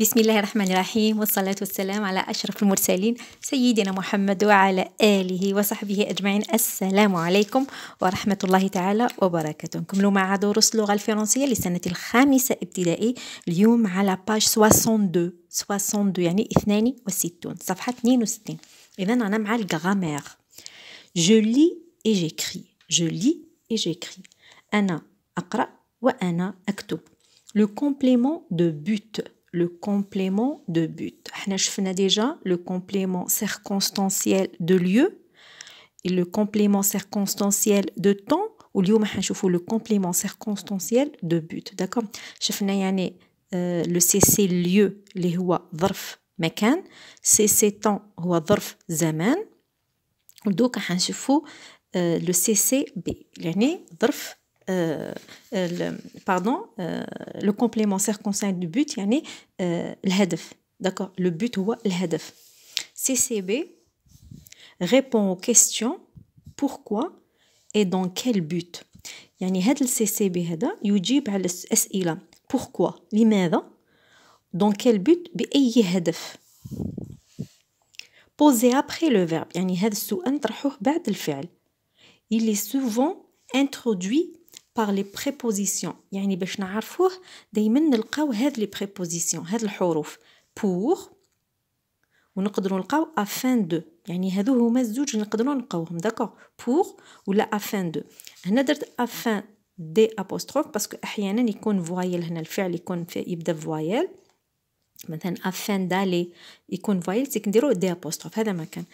بسم الله الرحمن الرحيم والصلاة والسلام على أشرف المرسلين سيدنا محمد وعلى آله وصحبه أجمعين السلام عليكم ورحمة الله تعالى وبركاته نكملوا مع دروس اللغة الفرنسية لسنة الخامسة ابتدائي اليوم على باج 62 62 يعني 62 صفحة 62 إذا أنا مع الغرامير Je lis et j'écris Je lis et j'écris أنا أقرأ وأنا أكتب Le complément de but le complément de but. On a déjà le complément circonstanciel de lieu et le complément circonstanciel de temps. واليوم voir le complément circonstanciel de but d'accord شفنا يعني euh, le cc lieu euh, le هو ظرف مكان cc temps هو ظرف زمان ودوكا voir le ccb يعني ظرف euh, euh, le, pardon, euh, le complément circonstanciel du but, يعني euh, l'hadf. D'accord Le but ou l'hadf. CCB répond aux questions pourquoi et dans quel but. يعني هذا السي سي بي هذا يجيب على الأسئلة pourquoi لماذا dans quel but بأي هدف posé après le verbe يعني هذا السؤال نطرحوه بعد الفعل il est souvent introduit par لي prépositions يعني باش نعرفوه دائما نلقاو هاد لي بريبوزيسيون هاد الحروف بور ونقدروا نلقاو افان دو يعني هادو هما الزوج نقدروا نلقاوهم داكوغ بور ولا افان دو هنا درت افان دي ابوستروف باسكو احيانا يكون فوايل هنا الفعل يكون في يبدا فوايل مثلا افان دالي يكون فوايل سي نديرو دي ابوستروف هذا ما كان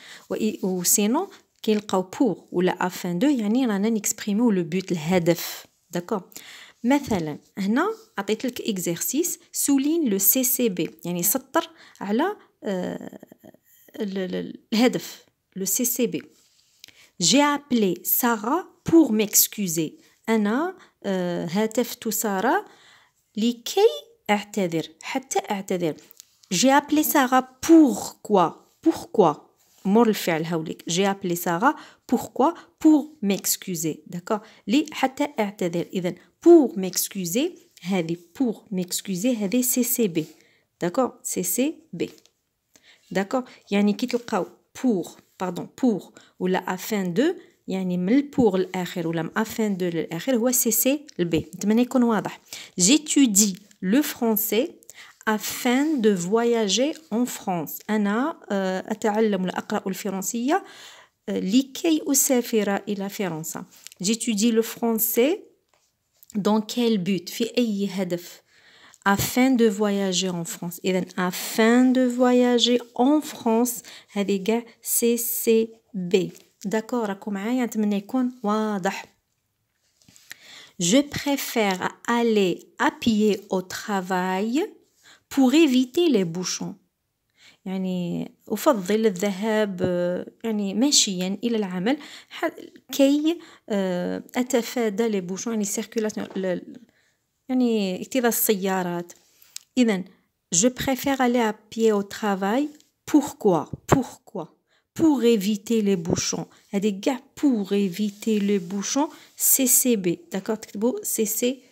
و سينو كيلقاو بور ولا افان دو يعني رانا نكسبريمو لو بوت الهدف داكو مثلا هنا عطيت لك اكزرسيس سولين لو سي سي بي يعني سطر على الهدف لو سي سي بي جي ابلي سارا بور ميكسكوزي انا هاتفت سارة لكي اعتذر حتى اعتذر جي ابلي سارا بور كوا بور كوا Moral fait le houleik. J'ai appelé Sarah. Pourquoi? Pour m'excuser, d'accord? Les hater hater d'eden. Pour m'excuser, avait pour m'excuser avait ccb, d'accord? Ccb, d'accord? Il y a un équilibre pour, pardon, pour ou la afin de, il y a un émul pour l'arrière ou la afin de l'arrière ou ccb. Tu m'en éconnaîs pas? J'étudie le français afin de voyager en France. أنا أتعلم وأقرأ الفرنسية لكي أسافر إلى فرنسا. J'étudie le français dans quel but في أي هدف afin de voyager en France. then, afin de voyager en France هذه كاع C سي بي. داكور راكم معايا نتمنى يكون واضح. Je préfère aller à pied au travail pour éviter les bouchons يعني أفضل الذهاب يعني ماشيا إلى العمل كي أتفادى لي بوشون يعني سيركولاسيون يعني اكتظاظ السيارات إذا je préfère aller à pied au travail pourquoi pourquoi pour éviter les bouchons هذه كاع pour éviter les bouchons CCB d'accord تكتبوا CCB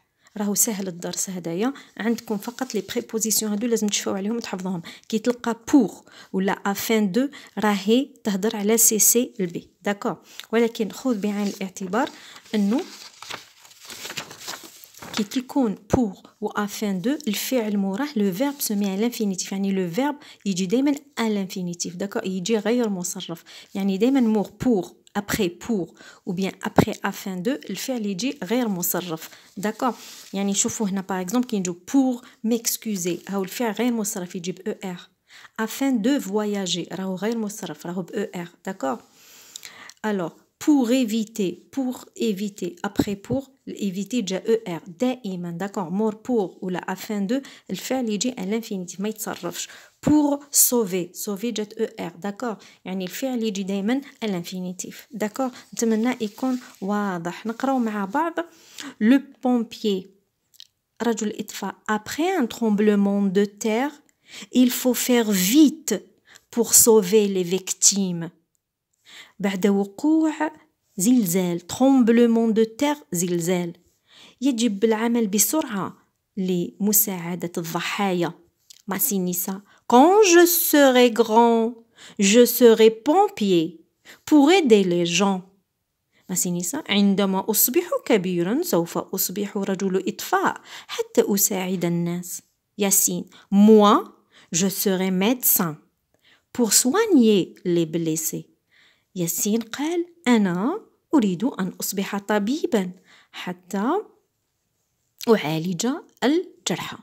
راهو ساهل الدرس هدايا عندكم فقط لي بريبوزيسيون هادو لازم تشفاو عليهم تحفظوهم كي تلقى بور ولا افين دو راهي تهضر على سي سي البي داكور ولكن خذ بعين الاعتبار انه كي كيكون بور و افين دو الفعل موراه لو فيرب سمي على الانفينيتيف يعني لو فيرب يجي دائما الانفينيتيف داكور يجي غير مصرف يعني دائما مور بور après pour ou bien après afin de le faire les dire sarraf d'accord il y a par exemple qui dit pour m'excuser à ah, le faire rire mon sarraf il dit er afin de voyager ah, rire rire mon sarraf rire er d'accord alors pour éviter pour éviter après pour éviter est-il déjà er d'accord mort pour ou la afin de le faire il à l'infinitif mais il pour sauver sauver je er D'accord داكور يعني الفعل يجي دائما l'infinitif d'accord نتمنى يكون Le pompier, après un tremblement de terre il faut faire vite pour sauver les victimes بعد tremblement de terre يجب العمل الضحايا Quand je serai grand, je serai pompier pour aider les gens. مثل عندما أصبح كبيرا سوف أصبح رجل إطفاء حتى أساعد الناس ياسين moi je serai médecin pour soigner les blessés ياسين قال أنا أريد أن أصبح طبيبا حتى أعالج الجرحى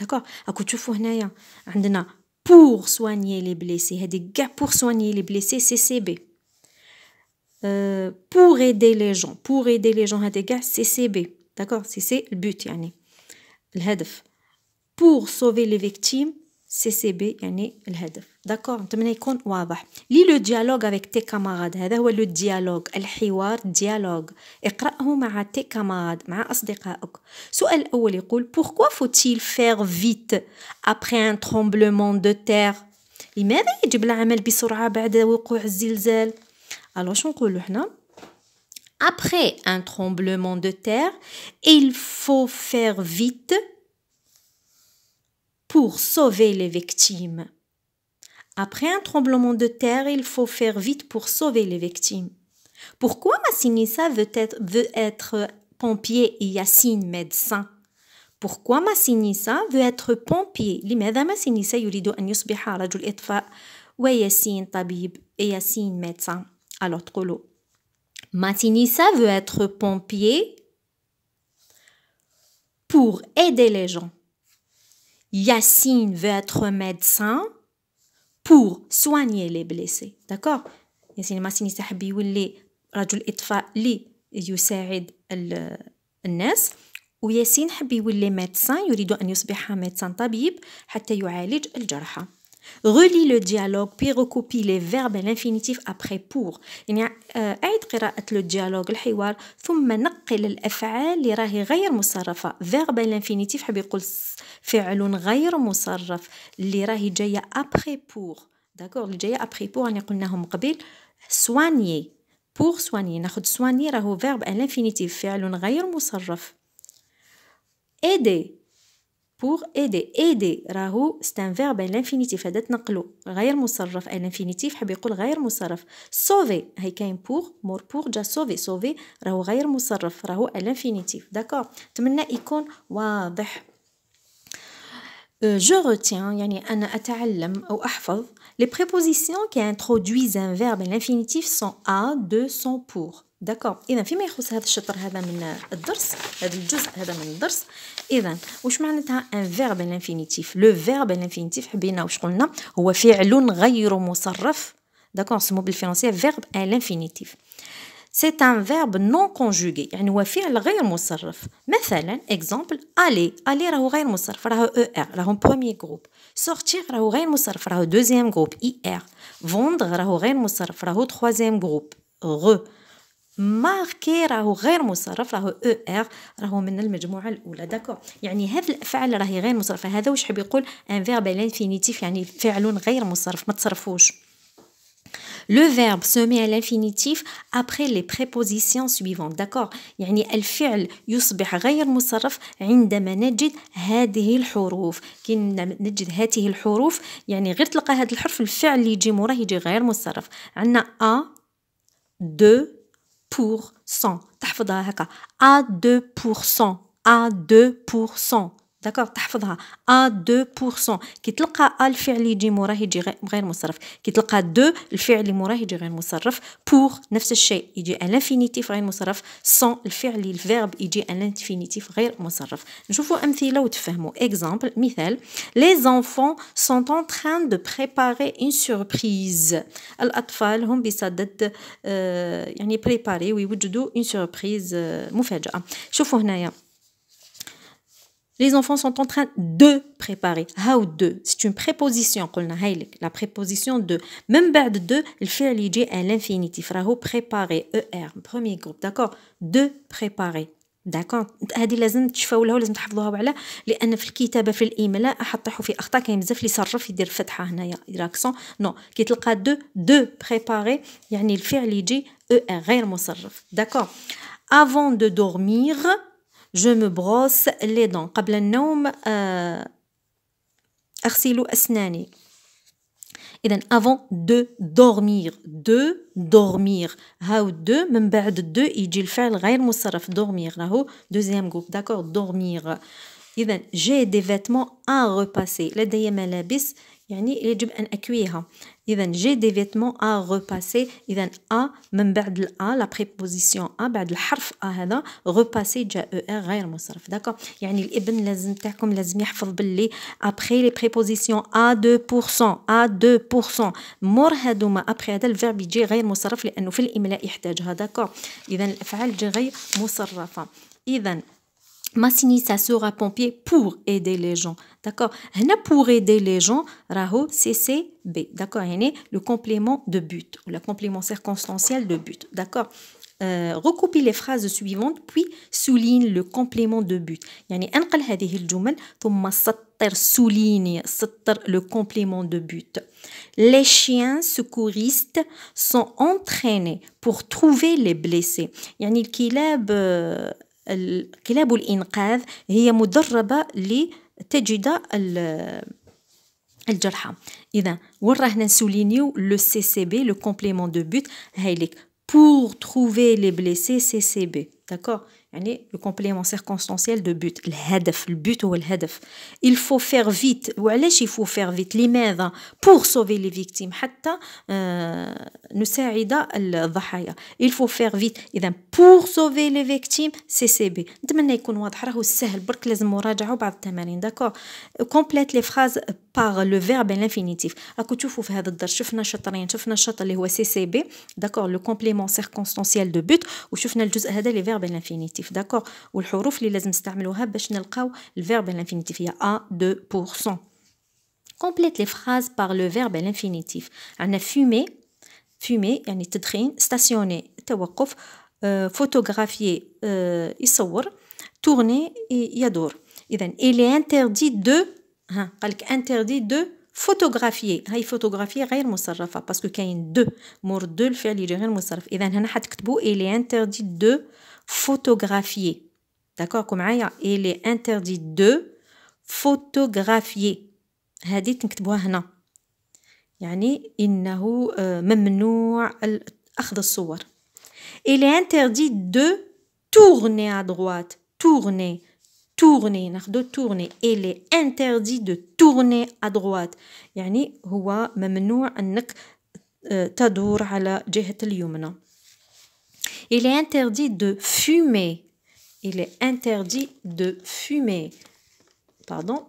دكا أكو تشوفوا هنايا عندنا pour soigner les blessés. Hadiga pour soigner les blessés, CCB. Euh, pour aider les gens, pour aider les gens, Hadiga, CCB. D'accord C'est le but, yani. Le Pour sauver les victimes, CCB, yani, le D'accord, tu m'as dit qu'on est clair. Lise le dialogue avec tes camarades. C'est le dialogue. Le dialogue. le dialogue. a avec tes camarades. Il a un dialogue avec Pourquoi faut-il faire vite après un tremblement de terre Il y a un Alors, Après un tremblement de terre, il faut faire vite pour sauver les victimes. Après un tremblement de terre, il faut faire vite pour sauver les victimes. Pourquoi Massinissa veut être, veut être pompier et Yassine médecin pourquoi Massinissa veut être pompier لماذا Massinissa يريد يصبح رجل alors Massinissa veut être pompier pour aider les gens Yassine veut être médecin pour soigner les blessés داكوغ يا سيدي ماسيني تحب يولي رجل اطفاء لي يساعد الناس وياسين حب يولي ميدسان يريد ان يصبح ميدسان طبيب حتى يعالج الجرحى relis le dialogue puis recopie les verbes l'infinitif après pour يعني أعد قراءة le dialogue الحوار ثم نقل الأفعال اللي راهي غير مصرفة verbe l'infinitif حاب يقول فعل غير مصرف اللي راهي جاية après pour d'accord اللي جاية après pour راني قلناهم قبل soigner pour soigner ناخد soigner راهو verbe l'infinitif فعل غير مصرف aider pour aider aider راهو c'est un verbe à l'infinitif هذا تنقلو غير مصرف à l'infinitif حاب يقول غير مصرف sauver هي كاين pour مور pour جا sauver sauver راهو غير مصرف راهو à l'infinitif d'accord نتمنى يكون واضح je retiens يعني أنا أتعلم أو les prépositions qui introduisent un verbe à l'infinitif sont à, de, sont pour داكوغ اذا فيما يخص هذا الشطر هذا من الدرس هذا الجزء هذا من الدرس اذا واش معناتها ان فيرب انفينيتيف لو فيرب انفينيتيف حبينا واش قلنا هو فعل غير مصرف داكوغ سمو بالفرنسيه فيرب انفينيتيف سي ان فيرب نون كونجوغي يعني هو فعل غير مصرف مثلا اكزومبل الي الي راهو غير مصرف راهو او er، ار راهو بروميي جروب سورتير راهو غير مصرف راهو دوزيام جروب اي ار فوندغ راهو غير مصرف راهو تخوازيام جروب غو ماركي راهو غير مصرف راهو او e ار راهو من المجموعه الاولى داكور يعني هذه الافعال راهي غير مصرفه هذا واش حاب يقول ان فيرب الانفينيتيف يعني فعل غير مصرف ما تصرفوش Le verbe se met à l'infinitif après les prépositions suivantes. D'accord يعني الفعل يصبح غير مصرف عندما نجد هذه الحروف. كي نجد هذه الحروف يعني غير تلقى هذا الحرف الفعل اللي يجي موراه يجي غير مصرف. عندنا أ دو pour cent. à 2%. À 2%. داكوغ تحفظها ا 2% كي تلقى ا الفعل اللي يجي موراه يجي غير مصرف كي تلقى دو الفعل اللي موراه يجي غير مصرف بور نفس الشيء يجي ان انفينيتيف غير مصرف سون الفعل اللي الفيرب يجي ان انفينيتيف غير مصرف نشوفوا امثله وتفهموا اكزامبل مثال لي زونفون سون ان تران دو بريباري اون سوربريز الاطفال هم بصدد آه، يعني بريباري ويوجدوا اون آه، سوربريز مفاجاه شوفوا هنايا les enfants sont en train de préparer. How de, c'est une préposition qu'on a la préposition de. Même بعد de, le fait l'idée à l'infinitif. Fraho préparer, er, premier groupe, d'accord De préparer. D'accord هذه لازم تشفاولها ولازم تحفظوها على لان في الكتابه في الاملاء حطيحوا في اخطاء كاين بزاف اللي يصرف يدير فتحه هنايا راكسون نو كي تلقى دو دو بريباري يعني الفعل يجي او غير مصرف داكور افون دو دورمير je me brosse les dents. Avant le somme, euh, je lave mes dents. Avant de dormir, de dormir, how de même. Après de, il faut faire le dormir. La deuxième groupe. D'accord, dormir. Idem. J'ai des vêtements à repasser. Les derniers habits. يعني يجب أن أكويها إذا جي دي فيتمون أ غوباسي إذا أ من بعد الأ لا بريبوزيسيون أ بعد الحرف أ هذا غوباسي جا أو ار غير مصرف داكو يعني الابن لازم تاعكم لازم يحفظ باللي أبخي لي بريبوزيسيون أ 2% أ 2% مور هادوما أبخي هذا الفيرب يجي غير مصرف لأنه في الإملاء يحتاجها داكو إذا الأفعال تجي غير مصرفة إذا Massini à pompier pour aider les gens. D'accord Pour aider les gens, Raho, CCB. D'accord Le complément de but, ou le complément circonstanciel de but. D'accord euh, recopie les phrases suivantes puis souligne le complément de but يعني انقل هذه الجمل ثم سطر souligne le complément de but les chiens secouristes sont entraînés pour trouver les blessés يعني الكلاب كلاب الإنقاذ هي مدربة لتجد الجرحى إذا وين راهنا نسولينيو لو سي سي بي لو كومبليمون دو بوت هايليك بور تخوفي لي بليسي سي سي بي داكوغ يعني le complément circonstanciel de but الهدف البوت هو الهدف il faut faire vite وعلاش il faut faire vite لماذا pour sauver les victimes حتى euh, نساعد الضحايا il faut faire vite اذا pour sauver les victimes سي سي بي نتمنى يكون واضح راهو سهل برك لازم نراجعوا بعض التمارين داكور complète les phrases par le verbe à l'infinitif. CCB, d'accord, le complément circonstanciel de but et juste. le verbe l'infinitif, d'accord? les les le verbe à l'infinitif a, Complète les phrases par le verbe à l'infinitif. On a fumé. stationner, euh, photographier, euh, tourner, et adore il est interdit de ها قالك انتردي دو فوتوغرافيي هاي فوتوغرافيي غير مصرفه باسكو كاين دو مور دو الفعل يجي غير مصرف اذا هنا حتكتبوا الي انتردي دو فوتوغرافيي داكوركم معايا الي انتردي دو فوتوغرافيي هادي تنكتبوها هنا يعني انه آه، ممنوع اخذ الصور الي انتردي دو تورني أدغوات تورني tourner de tourner il est interdit de tourner à droite يعني هو ممنوع انك تدور على جهة اليمنى il est interdit de fumer il est interdit de fumer pardon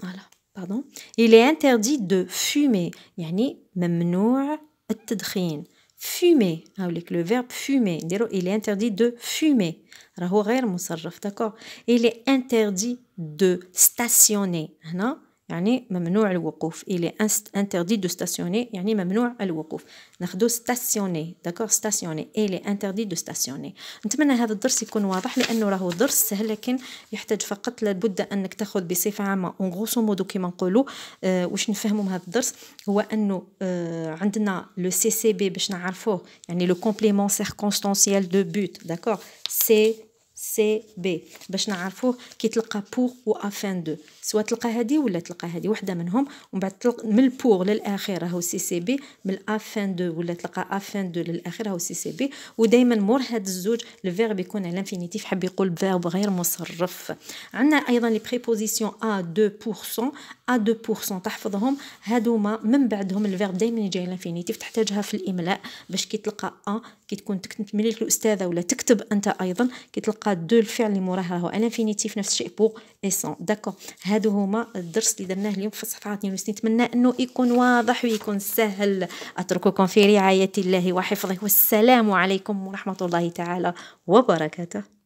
voilà pardon il est interdit de fumer يعني ممنوع التدخين fumer le verbe fumer il est interdit de fumer il est interdit de stationner hein, يعني ممنوع الوقوف إلي انتردي دو ستاسيوني يعني ممنوع الوقوف ناخدو ستاسيوني داكور ستاسيوني إلي انتردي دو ستاسيوني نتمنى هذا الدرس يكون واضح لأنه راهو درس سهل لكن يحتاج فقط لابد أنك تاخذ بصفة عامة اون غوسو مودو كيما نقولوا آه واش نفهموا من هذا الدرس هو أنه آه عندنا لو سي سي بي باش نعرفوه يعني لو كومبليمون سيركونستانسيال دو بوت داكور سي سي بي باش نعرفوه كي تلقى بور و افان دو سوا تلقى هادي ولا تلقى هادي وحده منهم ومن بعد تلقى من البور للاخير راهو سي سي بي من الافان دو ولا تلقى افان دو للاخير راهو سي سي بي ودائما مور هاد الزوج الفيرب يكون على الانفينيتيف حاب يقول فيرب غير مصرف عندنا ايضا لي بريبوزيسيون ا دو بورسون ا دو بورسون تحفظهم هادوما من بعدهم الفيرب دائما يجي على الانفينيتيف تحتاجها في الاملاء باش كي تلقى ا كي تكون تكتب ملي الاستاذه ولا تكتب انت ايضا كي تلقى دو الفعل اللي موراه راهو الانفينيتيف نفس الشيء بوغ اي سون داكور هادو هما الدرس اللي درناه اليوم في الصفحه 62 نتمنى انه يكون واضح ويكون سهل اترككم في رعايه الله وحفظه والسلام عليكم ورحمه الله تعالى وبركاته